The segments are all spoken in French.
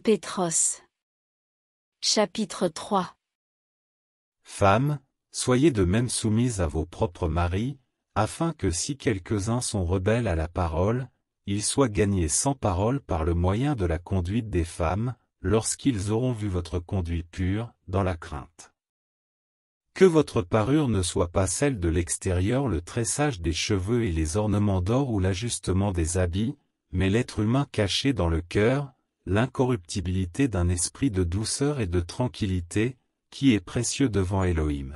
Pétros. Chapitre 3 Femmes, soyez de même soumises à vos propres maris, afin que si quelques-uns sont rebelles à la parole, ils soient gagnés sans parole par le moyen de la conduite des femmes, lorsqu'ils auront vu votre conduite pure, dans la crainte. Que votre parure ne soit pas celle de l'extérieur le tressage des cheveux et les ornements d'or ou l'ajustement des habits, mais l'être humain caché dans le cœur, l'incorruptibilité d'un esprit de douceur et de tranquillité, qui est précieux devant Elohim.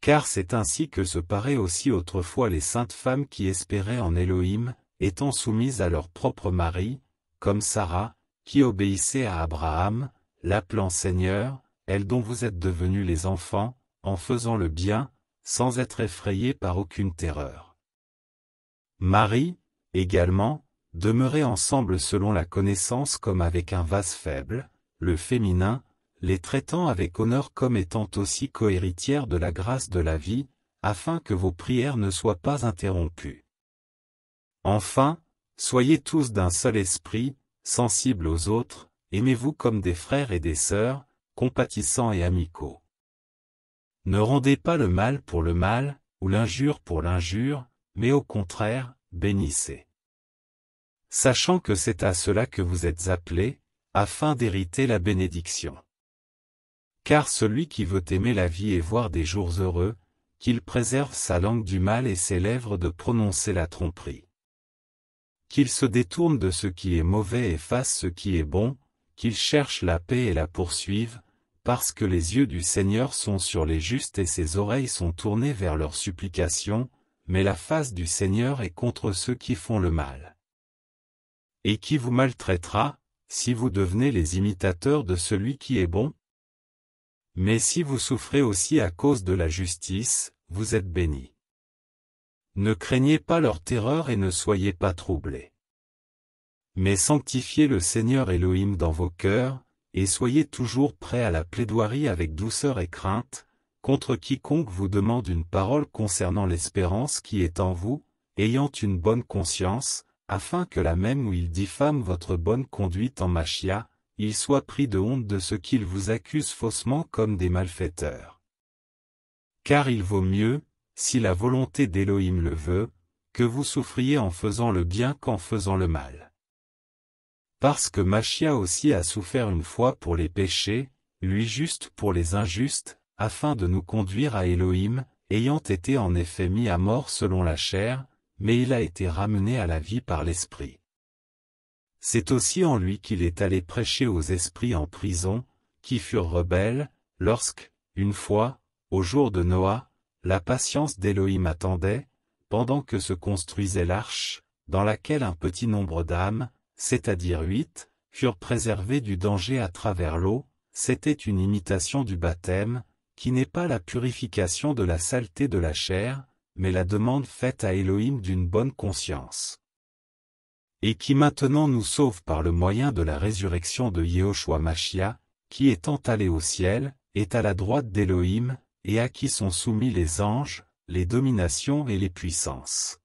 Car c'est ainsi que se paraient aussi autrefois les saintes femmes qui espéraient en Elohim, étant soumises à leur propre mari, comme Sarah, qui obéissait à Abraham, l'appelant Seigneur, elle dont vous êtes devenus les enfants, en faisant le bien, sans être effrayée par aucune terreur. Marie, également, Demeurez ensemble selon la connaissance comme avec un vase faible, le féminin, les traitant avec honneur comme étant aussi cohéritières de la grâce de la vie, afin que vos prières ne soient pas interrompues. Enfin, soyez tous d'un seul esprit, sensibles aux autres, aimez-vous comme des frères et des sœurs, compatissants et amicaux. Ne rendez pas le mal pour le mal, ou l'injure pour l'injure, mais au contraire, bénissez sachant que c'est à cela que vous êtes appelés, afin d'hériter la bénédiction. Car celui qui veut aimer la vie et voir des jours heureux, qu'il préserve sa langue du mal et ses lèvres de prononcer la tromperie. Qu'il se détourne de ce qui est mauvais et fasse ce qui est bon, qu'il cherche la paix et la poursuive, parce que les yeux du Seigneur sont sur les justes et ses oreilles sont tournées vers leurs supplications, mais la face du Seigneur est contre ceux qui font le mal. Et qui vous maltraitera, si vous devenez les imitateurs de celui qui est bon Mais si vous souffrez aussi à cause de la justice, vous êtes bénis. Ne craignez pas leur terreur et ne soyez pas troublés. Mais sanctifiez le Seigneur Elohim dans vos cœurs, et soyez toujours prêts à la plaidoirie avec douceur et crainte, contre quiconque vous demande une parole concernant l'espérance qui est en vous, ayant une bonne conscience, afin que la même où il diffame votre bonne conduite en machia, il soit pris de honte de ce qu'il vous accuse faussement comme des malfaiteurs. Car il vaut mieux, si la volonté d'Élohim le veut, que vous souffriez en faisant le bien qu'en faisant le mal. Parce que Machia aussi a souffert une fois pour les péchés, lui juste pour les injustes, afin de nous conduire à Élohim, ayant été en effet mis à mort selon la chair, mais il a été ramené à la vie par l'Esprit. C'est aussi en lui qu'il est allé prêcher aux esprits en prison, qui furent rebelles, lorsque, une fois, au jour de Noah, la patience d'Élohim attendait, pendant que se construisait l'arche, dans laquelle un petit nombre d'âmes, c'est-à-dire huit, furent préservées du danger à travers l'eau, c'était une imitation du baptême, qui n'est pas la purification de la saleté de la chair, mais la demande faite à Elohim d'une bonne conscience. Et qui maintenant nous sauve par le moyen de la résurrection de Yehoshua Mashiach, qui étant allé au ciel, est à la droite d'Elohim, et à qui sont soumis les anges, les dominations et les puissances.